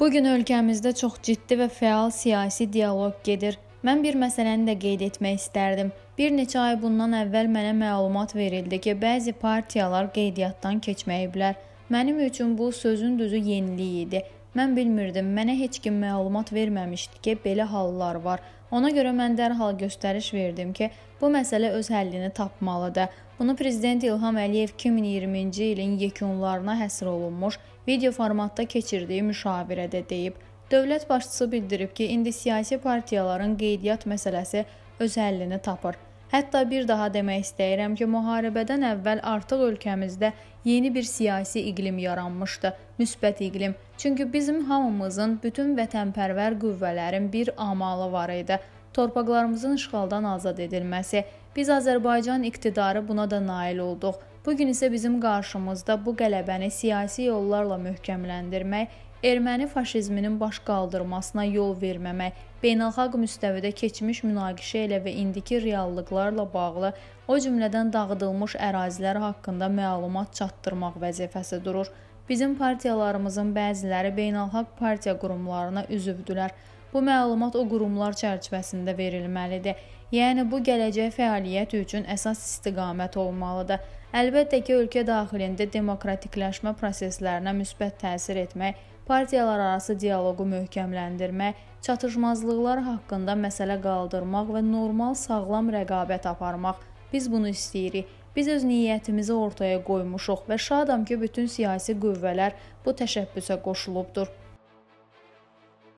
Bu gün ölkəmizdə çox ciddi və fəal siyasi dialoq gedir. Mən bir məsələni də qeyd etmək istərdim. Bir neçə ay bundan əvvəl mənə məlumat verildi ki, bəzi partiyalar qeydiyyatdan keçməyiblər. Mənim üçün bu sözün düzü yenilik idi. Mən bilmirdim, mənə heç kim məlumat verməmişdi ki, belə hallar var. Ona görə mən dərhal göstəriş verdim ki, bu məsələ öz həllini tapmalıdır. Bunu prezident İlham Əliyev 2020-ci ilin yekunlarına həsr olunmuş video formatda keçirdiyi müşavirədə deyib. Dövlət başçısı bildirib ki, indi siyasi partiyaların qeydiyyat məsələsi öz həllini tapır. Hətta bir daha demək istəyirəm ki, müharibədən əvvəl artıq ölkəmizdə yeni bir siyasi iqlim yaranmışdı, müsbət iqlim. Çünki bizim hamımızın, bütün vətənpərvər qüvvələrin bir amalı var idi. Torpaqlarımızın işğaldan azad edilməsi. Biz Azərbaycan iqtidarı buna da nail olduq. Bu gün isə bizim qarşımızda bu qələbəni siyasi yollarla möhkəmləndirmək erməni faşizminin baş qaldırmasına yol verməmək, beynəlxalq müstəvidə keçmiş münaqişə ilə və indiki reallıqlarla bağlı, o cümlədən dağıdılmış ərazilər haqqında məlumat çatdırmaq vəzifəsi durur. Bizim partiyalarımızın bəziləri beynəlxalq partiya qurumlarına üzvdülər. Bu məlumat o qurumlar çərçivəsində verilməlidir. Yəni bu gələcək fəaliyyət üçün əsas istiqamət olmalıdır. Əlbəttə ki, ölkə daxilində demokratikləşmə proseslərinə müsbət təsir etmək, partiyalar arası dialoqu möhkəmləndirmək, çatışmazlıqlar haqqında məsələ qaldırmaq və normal, sağlam rəqabət aparmaq. Biz bunu istəyirik. Biz öz niyyətimizi ortaya qoymuşuq və şadam ki, bütün siyasi qüvvələr bu təşəbbüsə qoşulubdur.